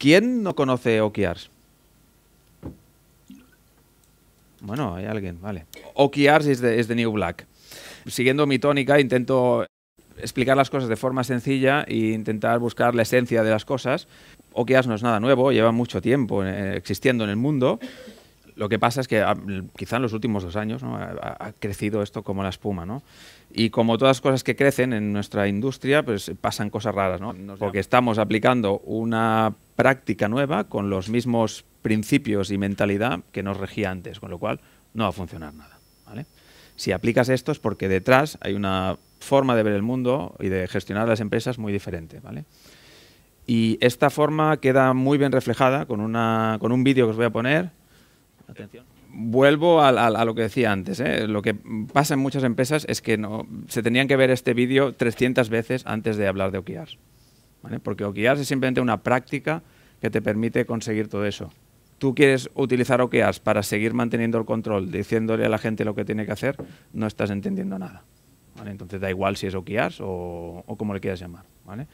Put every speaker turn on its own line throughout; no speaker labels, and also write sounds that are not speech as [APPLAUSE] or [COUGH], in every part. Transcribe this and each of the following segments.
¿Quién no conoce OKRs? Bueno, hay alguien, vale. OKRs es de, New Black. Siguiendo mi tónica, intento explicar las cosas de forma sencilla e intentar buscar la esencia de las cosas. OKRs no es nada nuevo, lleva mucho tiempo eh, existiendo en el mundo. Lo que pasa es que ah, quizá en los últimos dos años ha, crecido esto como la espuma. ¿no? Y como todas las cosas que crecen en nuestra industria, pues pasan cosas raras. ¿no? Porque estamos aplicando una práctica nueva con los mismos principios y mentalidad que nos regía antes, con lo cual no va a funcionar nada. Si aplicas esto es porque detrás hay una forma de ver el mundo y de gestionar las empresas muy diferente. Y esta forma queda muy bien reflejada con, una, con un vídeo que os voy a poner. Atención. Vuelvo a, lo que decía antes. ¿eh? Lo que pasa en muchas empresas es que no, se tenían que ver este vídeo 300 veces antes de hablar de OKRs. Porque OKRs es simplemente una práctica que te permite conseguir todo eso. Tú quieres utilizar OKRs para seguir manteniendo el control, diciéndole a la gente lo que tiene que hacer, no estás entendiendo nada. Entonces da igual si es OKRs o, o como le quieras llamar. ¿vale?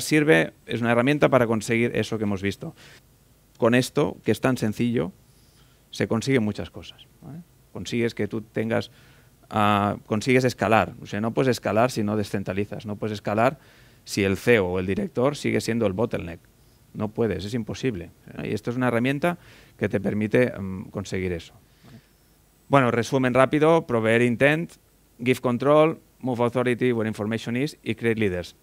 sirve, es una herramienta para conseguir eso que hemos visto. Con esto, que es tan sencillo, se consiguen muchas cosas. Consigues que tú tengas, ah, consigues escalar. O sea, no puedes escalar si no descentralizas, no puedes escalar si el CEO o el director sigue siendo el bottleneck. No puedes, es imposible. Y esto es una herramienta que te permite mm, conseguir eso. Bueno, resumen rápido, proveer intent, give control, move authority where information is y create leaders.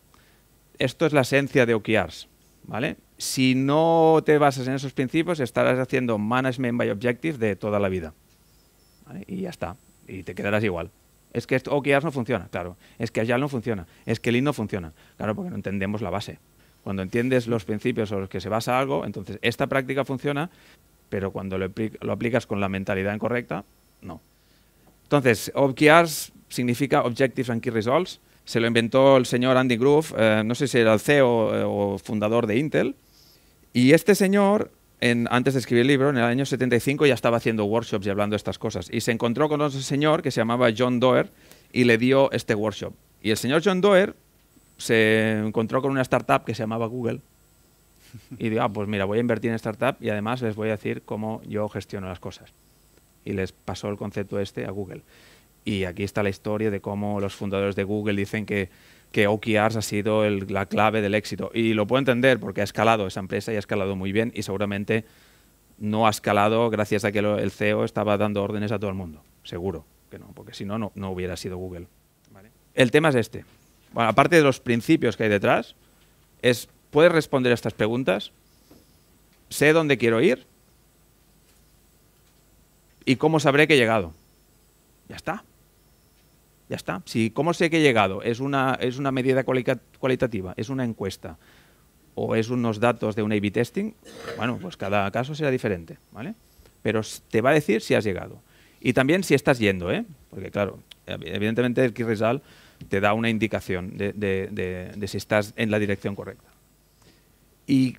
Esto es la esencia de OKRs, ¿vale? Si no te basas en esos principios, estarás haciendo management by objective de toda la vida. Y ya está, y te quedarás igual es que esto, OKRs no funciona, claro, es que Agile no funciona, es que Lean no funciona, claro, porque no entendemos la base. Cuando entiendes los principios sobre los que se basa algo, entonces esta práctica funciona, pero cuando lo, aplicas con la mentalidad incorrecta, no. Entonces, OKRs significa Objectives and Key Results, se lo inventó el señor Andy Groove, eh, no sé si era el CEO eh, o fundador de Intel, y este señor antes de escribir el libro, en el año 75, ya estaba haciendo workshops y hablando de estas cosas. Y se encontró con un señor que se llamaba John Doerr y le dio este workshop. Y el señor John Doerr se encontró con una startup que se llamaba Google. [LAUGHS] Y dijo, ah, pues mira, voy a invertir en startup y además les voy a decir cómo yo gestiono las cosas. Y les pasó el concepto este a Google. Y aquí está la historia de cómo los fundadores de Google dicen que que OKRs ha sido la clave del éxito. Y lo puedo entender porque ha escalado esa empresa y ha escalado muy bien y seguramente no ha escalado gracias a que el CEO estaba dando órdenes a todo el mundo. Seguro que no, porque si no, no, hubiera sido Google. El tema es este. aparte de los principios que hay detrás, es, ¿puedes responder a estas preguntas? ¿Sé dónde quiero ir? ¿Y cómo sabré que he llegado? Ya está. Ya está. Si, ¿Cómo sé que he llegado? ¿Es una, es una medida cualitativa? ¿Es una encuesta? ¿O es unos datos de un A-B testing? Bueno, pues cada caso será diferente, ¿vale? Pero te va a decir si has llegado. Y también si estás yendo, ¿eh? Porque claro, evidentemente el key result te da una indicación de, si estás en la dirección correcta. Y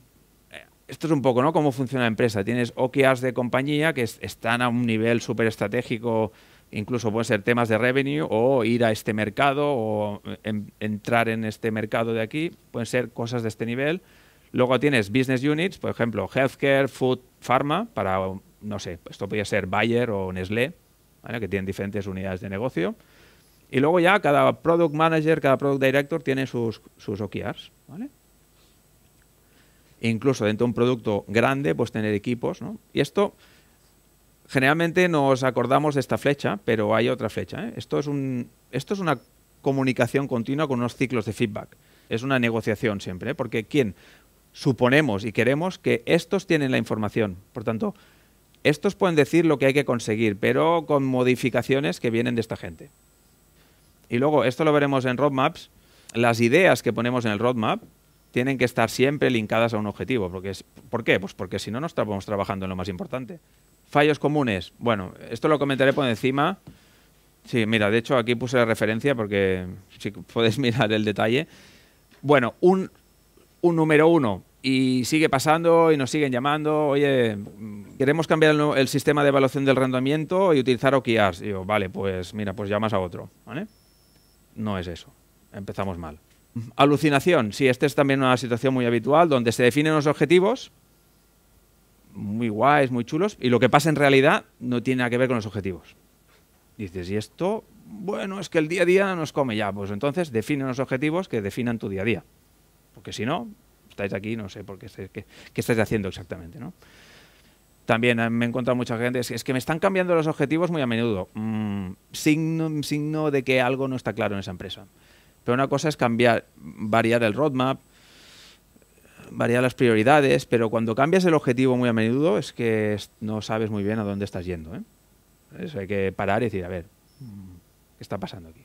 eh, esto es un poco, ¿no? Cómo funciona la empresa. Tienes OKRs de compañía que están a un nivel súper estratégico, incluso pueden ser temas de revenue o ir a este mercado o entrar en este mercado de aquí, pueden ser cosas de este nivel. Luego tienes business units, por ejemplo, healthcare, food, pharma, para, no sé, esto podría ser Bayer o Nestlé, que tienen diferentes unidades de negocio. Y luego ya cada product manager, cada product director tiene sus, sus OKRs, incluso dentro de un producto grande, pues tener equipos, ¿no? Y esto, generalmente nos acordamos de esta flecha, pero hay otra flecha. ¿eh? Esto, es una comunicación continua con unos ciclos de feedback. Es una negociación siempre, ¿eh? porque ¿quién? Suponemos y queremos que estos tienen la información. Por tanto, estos pueden decir lo que hay que conseguir, pero con modificaciones que vienen de esta gente. Y luego, esto lo veremos en roadmaps, las ideas que ponemos en el roadmap tienen que estar siempre linkadas a un objetivo. Porque ¿Por qué? Pues porque si no, no estamos trabajando en lo más importante. Fallos comunes. Bueno, esto lo comentaré por encima. Sí, mira, de hecho aquí puse la referencia porque si podéis [LAUGHS] mirar el detalle. Bueno, un, número uno, y sigue pasando y nos siguen llamando, oye, queremos cambiar el, sistema de evaluación del rendimiento y utilizar OKRs. Y yo, vale, pues mira, pues llamas a otro, No es eso, empezamos mal. Alucinación, sí, esta es también una situación muy habitual donde se definen los objetivos, muy guays, muy chulos, y lo que pasa en realidad no tiene nada que ver con los objetivos. Dices, ¿y esto? Bueno, es que el día a día nos come ya. Pues entonces define los objetivos que definan tu día a día. Porque si no, estáis aquí, no sé por qué, estáis, qué, haciendo exactamente, ¿no? También eh, me he encontrado mucha gente, es, que me están cambiando los objetivos muy a menudo. Mm, signo de que algo no está claro en esa empresa. Pero una cosa es cambiar, variar el roadmap, varía las prioridades, pero cuando cambias el objetivo muy a menudo es que no sabes muy bien a dónde estás yendo. ¿eh? hay que parar y decir, a ver, mm, ¿qué está pasando aquí?